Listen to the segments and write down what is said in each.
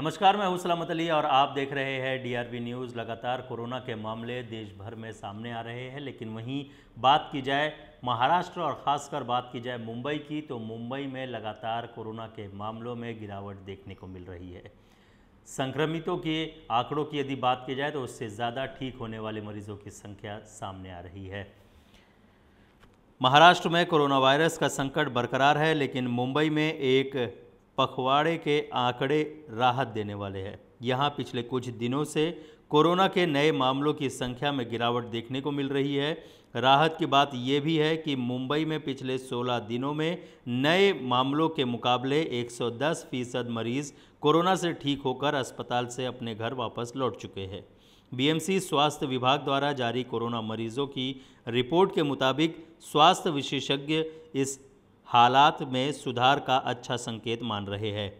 नमस्कार मैं हूं सलामत अली और आप देख रहे हैं डीआरबी न्यूज़ लगातार कोरोना के मामले देश भर में सामने आ रहे हैं लेकिन वहीं बात की जाए महाराष्ट्र और ख़ासकर बात की जाए मुंबई की तो मुंबई में लगातार कोरोना के मामलों में गिरावट देखने को मिल रही है संक्रमितों के आंकड़ों की यदि बात की जाए तो उससे ज़्यादा ठीक होने वाले मरीजों की संख्या सामने आ रही है महाराष्ट्र में कोरोना वायरस का संकट बरकरार है लेकिन मुंबई में एक पखवाड़े के आंकड़े राहत देने वाले हैं यहाँ पिछले कुछ दिनों से कोरोना के नए मामलों की संख्या में गिरावट देखने को मिल रही है राहत की बात यह भी है कि मुंबई में पिछले 16 दिनों में नए मामलों के मुकाबले 110 फीसद मरीज कोरोना से ठीक होकर अस्पताल से अपने घर वापस लौट चुके हैं बीएमसी स्वास्थ्य विभाग द्वारा जारी कोरोना मरीजों की रिपोर्ट के मुताबिक स्वास्थ्य विशेषज्ञ इस हालात में सुधार का अच्छा संकेत मान रहे हैं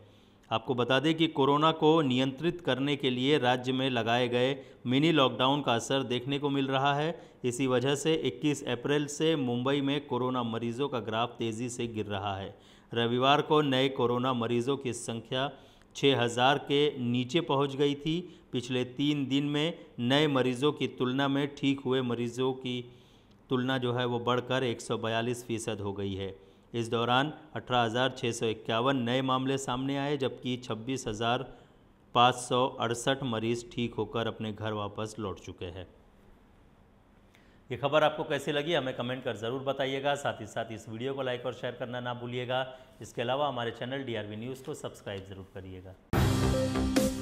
आपको बता दें कि कोरोना को नियंत्रित करने के लिए राज्य में लगाए गए मिनी लॉकडाउन का असर देखने को मिल रहा है इसी वजह से 21 अप्रैल से मुंबई में कोरोना मरीजों का ग्राफ तेज़ी से गिर रहा है रविवार को नए कोरोना मरीजों की संख्या 6000 के नीचे पहुंच गई थी पिछले तीन दिन में नए मरीजों की तुलना में ठीक हुए मरीजों की तुलना जो है वो बढ़कर एक फीसद हो गई है इस दौरान अठारह नए मामले सामने आए जबकि छब्बीस मरीज ठीक होकर अपने घर वापस लौट चुके हैं ये खबर आपको कैसी लगी हमें कमेंट कर ज़रूर बताइएगा साथ ही साथ इस वीडियो को लाइक और शेयर करना ना भूलिएगा इसके अलावा हमारे चैनल डीआरवी न्यूज़ को सब्सक्राइब ज़रूर करिएगा